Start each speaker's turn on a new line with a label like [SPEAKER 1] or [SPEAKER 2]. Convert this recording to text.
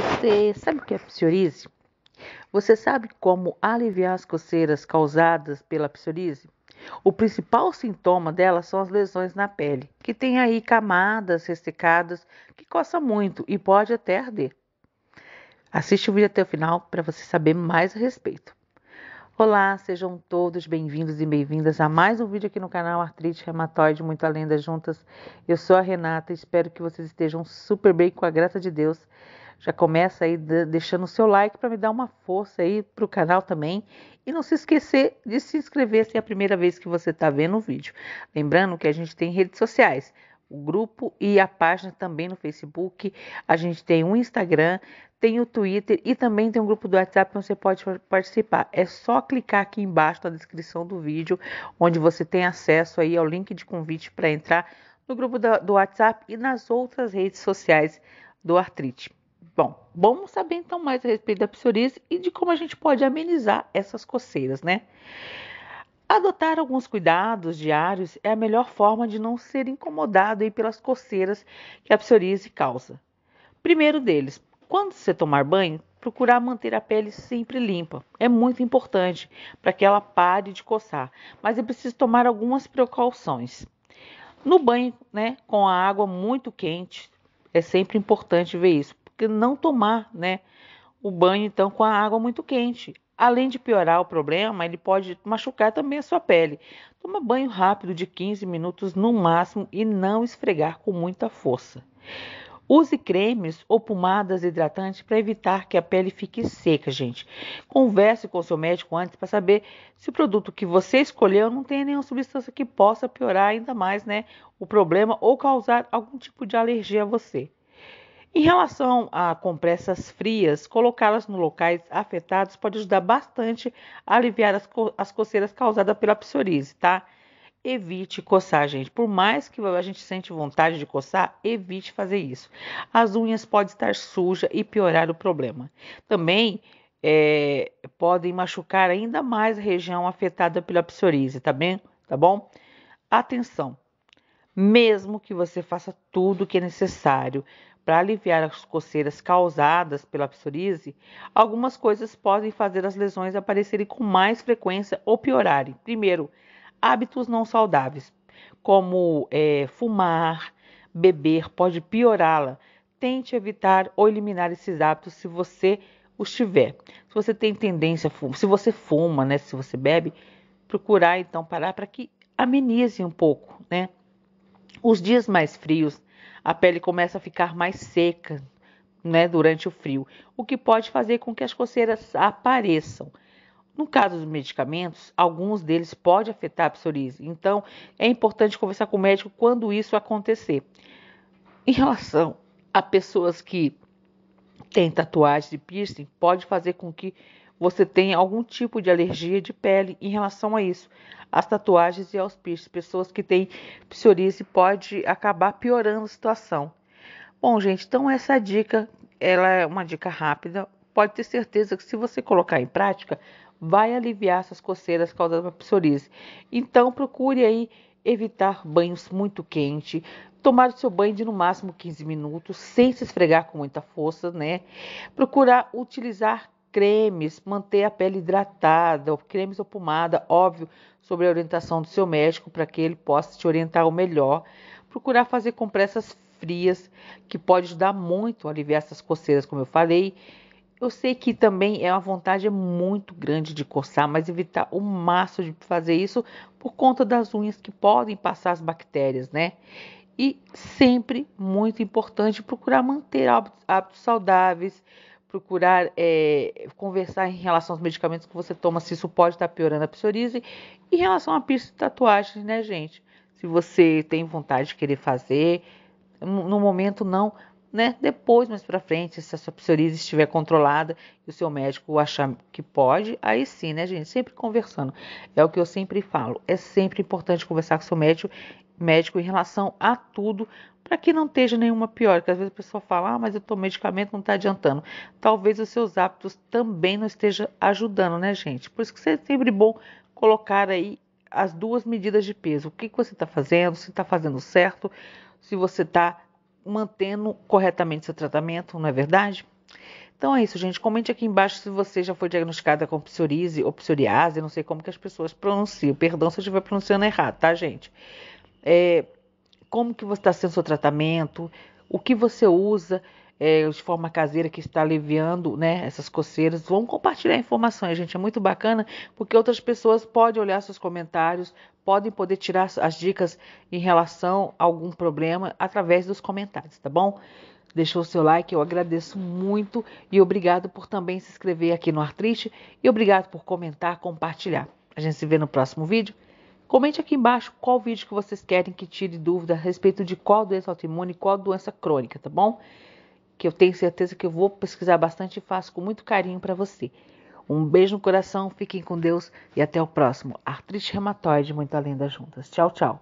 [SPEAKER 1] Você sabe o que é psoríase? Você sabe como aliviar as coceiras causadas pela psoríase? O principal sintoma dela são as lesões na pele, que tem aí camadas ressecadas que coça muito e pode até arder. Assiste o vídeo até o final para você saber mais a respeito. Olá, sejam todos bem-vindos e bem-vindas a mais um vídeo aqui no canal Artrite Reumatoide Muito Além das Juntas. Eu sou a Renata e espero que vocês estejam super bem com a graça de Deus já começa aí deixando o seu like para me dar uma força aí para o canal também. E não se esquecer de se inscrever se é a primeira vez que você está vendo o vídeo. Lembrando que a gente tem redes sociais, o grupo e a página também no Facebook. A gente tem um Instagram, tem o Twitter e também tem um grupo do WhatsApp onde você pode participar. É só clicar aqui embaixo na descrição do vídeo, onde você tem acesso aí ao link de convite para entrar no grupo do WhatsApp e nas outras redes sociais do Artrite. Bom, vamos saber então mais a respeito da psoríase e de como a gente pode amenizar essas coceiras, né? Adotar alguns cuidados diários é a melhor forma de não ser incomodado aí pelas coceiras que a psoríase causa. Primeiro deles, quando você tomar banho, procurar manter a pele sempre limpa. É muito importante para que ela pare de coçar, mas é preciso tomar algumas precauções. No banho, né, com a água muito quente, é sempre importante ver isso, que não tomar né, o banho então com a água muito quente. Além de piorar o problema, ele pode machucar também a sua pele. Toma banho rápido de 15 minutos no máximo e não esfregar com muita força. Use cremes ou pomadas hidratantes para evitar que a pele fique seca, gente. Converse com seu médico antes para saber se o produto que você escolheu não tem nenhuma substância que possa piorar ainda mais, né, o problema ou causar algum tipo de alergia a você. Em relação a compressas frias, colocá-las nos locais afetados pode ajudar bastante a aliviar as, co as coceiras causadas pela psoríase, tá? evite coçar, gente. Por mais que a gente sente vontade de coçar, evite fazer isso. As unhas podem estar sujas e piorar o problema. Também é, podem machucar ainda mais a região afetada pela psoríase, tá bem? Tá bom? Atenção! Mesmo que você faça tudo o que é necessário, para aliviar as coceiras causadas pela psoríase, algumas coisas podem fazer as lesões aparecerem com mais frequência ou piorarem. Primeiro, hábitos não saudáveis, como é, fumar, beber, pode piorá-la. Tente evitar ou eliminar esses hábitos se você os tiver. Se você tem tendência a se você fuma, né, se você bebe, procurar então parar para que amenize um pouco, né? Os dias mais frios a pele começa a ficar mais seca né, durante o frio, o que pode fazer com que as coceiras apareçam. No caso dos medicamentos, alguns deles podem afetar a psoríase, então é importante conversar com o médico quando isso acontecer. Em relação a pessoas que têm tatuagens e piercing, pode fazer com que você tenha algum tipo de alergia de pele em relação a isso as tatuagens e aos piercings. Pessoas que têm psoríase pode acabar piorando a situação. Bom, gente, então essa dica, ela é uma dica rápida. Pode ter certeza que se você colocar em prática, vai aliviar essas coceiras causadas pela psoríase. Então procure aí evitar banhos muito quentes, tomar o seu banho de no máximo 15 minutos, sem se esfregar com muita força, né? Procurar utilizar cremes, manter a pele hidratada, ou cremes ou pomada, óbvio, sobre a orientação do seu médico para que ele possa te orientar o melhor. Procurar fazer compressas frias, que pode ajudar muito a aliviar essas coceiras, como eu falei. Eu sei que também é uma vontade muito grande de coçar, mas evitar o máximo de fazer isso por conta das unhas que podem passar as bactérias, né? E sempre muito importante procurar manter hábitos saudáveis, procurar é, conversar em relação aos medicamentos que você toma, se isso pode estar piorando a psoríase. Em relação à piercing tatuagem, né, gente? Se você tem vontade de querer fazer, no momento não né, depois, mais para frente, se a sua psoríase estiver controlada e o seu médico achar que pode, aí sim, né, gente? Sempre conversando. É o que eu sempre falo. É sempre importante conversar com o seu médico, médico em relação a tudo, para que não esteja nenhuma pior. Porque às vezes a pessoa fala, ah, mas eu tomo medicamento, não está adiantando. Talvez os seus hábitos também não estejam ajudando, né, gente? Por isso que é sempre bom colocar aí as duas medidas de peso. O que, que você está fazendo, se está fazendo certo, se você está mantendo corretamente seu tratamento, não é verdade? Então é isso, gente. Comente aqui embaixo se você já foi diagnosticada com psoríase ou psoriase, não sei como que as pessoas pronunciam. Perdão se eu estiver pronunciando errado, tá, gente? É, como que você está sendo seu tratamento? O que você usa? é, de forma caseira que está aliviando né, essas coceiras. Vamos compartilhar informações, gente. É muito bacana porque outras pessoas podem olhar seus comentários, podem poder tirar as dicas em relação a algum problema através dos comentários, tá bom? Deixou o seu like, eu agradeço muito e obrigado por também se inscrever aqui no Artrite e obrigado por comentar, compartilhar. A gente se vê no próximo vídeo. Comente aqui embaixo qual vídeo que vocês querem que tire dúvida a respeito de qual doença autoimune, qual doença crônica, tá bom? que eu tenho certeza que eu vou pesquisar bastante e faço com muito carinho para você. Um beijo no coração, fiquem com Deus e até o próximo. Artrite reumatoide, muito além das juntas. Tchau, tchau.